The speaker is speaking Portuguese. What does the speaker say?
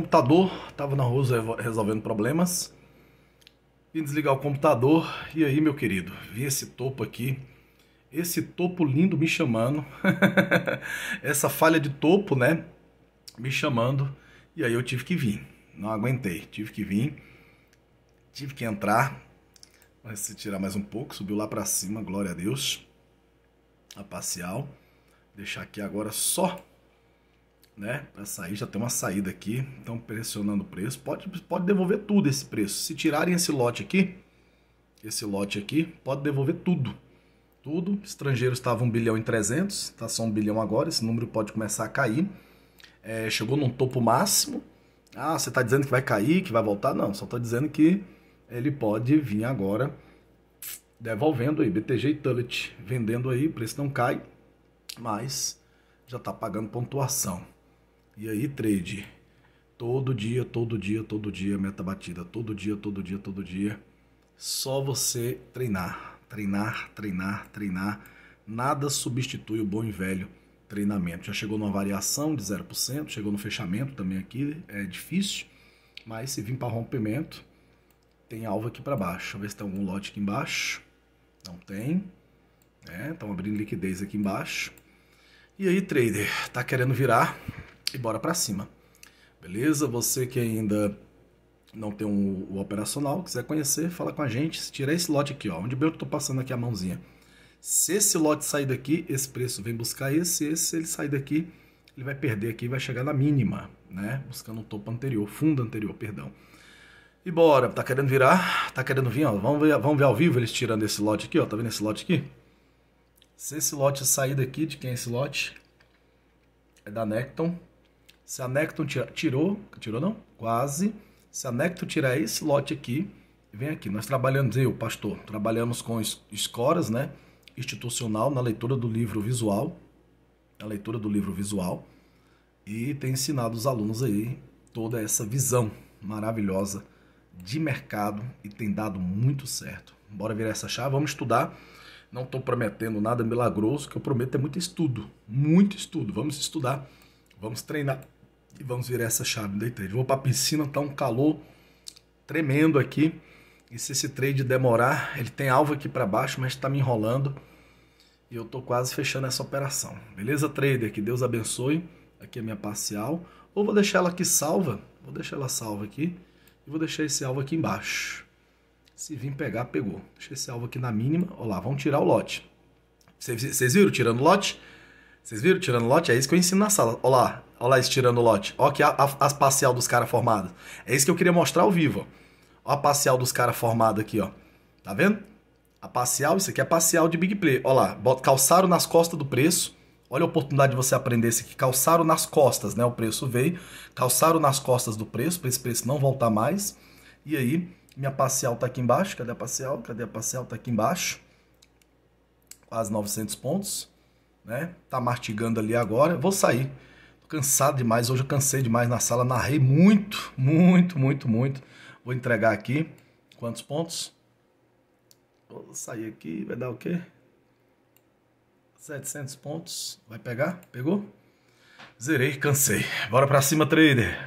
computador, estava na rua resolvendo problemas. Vim desligar o computador e aí, meu querido, vi esse topo aqui. Esse topo lindo me chamando. Essa falha de topo, né? Me chamando. E aí eu tive que vir. Não aguentei. Tive que vir. Tive que entrar. Mas se tirar mais um pouco, subiu lá para cima, glória a Deus. A parcial. Deixar aqui agora só né? Para sair, já tem uma saída aqui. Estão pressionando o preço. Pode, pode devolver tudo esse preço. Se tirarem esse lote aqui, esse lote aqui, pode devolver tudo. Tudo. Estrangeiro estava 1 bilhão e 300, está só 1 bilhão agora. Esse número pode começar a cair. É, chegou num topo máximo. Ah, você está dizendo que vai cair, que vai voltar? Não, só estou dizendo que ele pode vir agora devolvendo aí. BTG e Tullet vendendo aí, o preço não cai, mas já está pagando pontuação. E aí, trade. Todo dia, todo dia, todo dia, meta batida. Todo dia, todo dia, todo dia. Só você treinar, treinar, treinar, treinar. Nada substitui o bom e velho treinamento. Já chegou numa variação de 0%, chegou no fechamento também aqui, é difícil. Mas se vir para rompimento, tem alvo aqui para baixo. Deixa eu ver se tem algum lote aqui embaixo. Não tem. Estão né? é, abrindo liquidez aqui embaixo. E aí, trader, tá querendo virar? e bora para cima. Beleza? Você que ainda não tem um, o operacional, quiser conhecer, fala com a gente. Tirar esse lote aqui, ó, onde bem eu tô passando aqui a mãozinha. Se esse lote sair daqui, esse preço vem buscar esse, esse, se ele sair daqui, ele vai perder aqui e vai chegar na mínima, né? Buscando o topo anterior, fundo anterior, perdão. E bora, tá querendo virar? Tá querendo vir, ó. Vamos ver, vamos ver ao vivo eles tirando esse lote aqui, ó. Tá vendo esse lote aqui? Se esse lote sair daqui, de quem é esse lote? É da Necton. Se a Necton tirou, tirou não? Quase. Se a Necton tirar esse lote aqui, vem aqui. Nós trabalhamos, eu, pastor, trabalhamos com escoras, né? Institucional na leitura do livro visual. Na leitura do livro visual. E tem ensinado os alunos aí toda essa visão maravilhosa de mercado e tem dado muito certo. Bora virar essa chave, vamos estudar. Não estou prometendo nada milagroso, o que eu prometo é muito estudo, muito estudo. Vamos estudar, vamos treinar e vamos virar essa chave day trade. Vou para a piscina, tá um calor tremendo aqui. E se esse trade demorar, ele tem alvo aqui para baixo, mas está me enrolando. E eu tô quase fechando essa operação. Beleza, trader? Que Deus abençoe. Aqui é minha parcial. Ou vou deixar ela aqui salva. Vou deixar ela salva aqui. E vou deixar esse alvo aqui embaixo. Se vir pegar, pegou. Deixa esse alvo aqui na mínima. Olha lá, vamos tirar o lote. Vocês viram tirando o lote? Vocês viram tirando lote? É isso que eu ensino na sala. Olha lá, olha lá esse tirando lote. Olha aqui a, a, a parcial dos caras formados. É isso que eu queria mostrar ao vivo. Olha a parcial dos caras formada aqui, ó. Tá vendo? A parcial, isso aqui é parcial de Big Play. Olha lá, calçaram nas costas do preço. Olha a oportunidade de você aprender isso aqui. Calçaram nas costas, né? O preço veio. Calçaram nas costas do preço, para esse preço não voltar mais. E aí, minha parcial tá aqui embaixo. Cadê a parcial? Cadê a parcial? Tá aqui embaixo. Quase 900 pontos né? Tá mastigando ali agora. Vou sair. Tô cansado demais. Hoje eu cansei demais na sala. Narrei muito, muito, muito, muito. Vou entregar aqui. Quantos pontos? Vou sair aqui. Vai dar o quê? 700 pontos. Vai pegar? Pegou? Zerei, cansei. Bora pra cima, trader.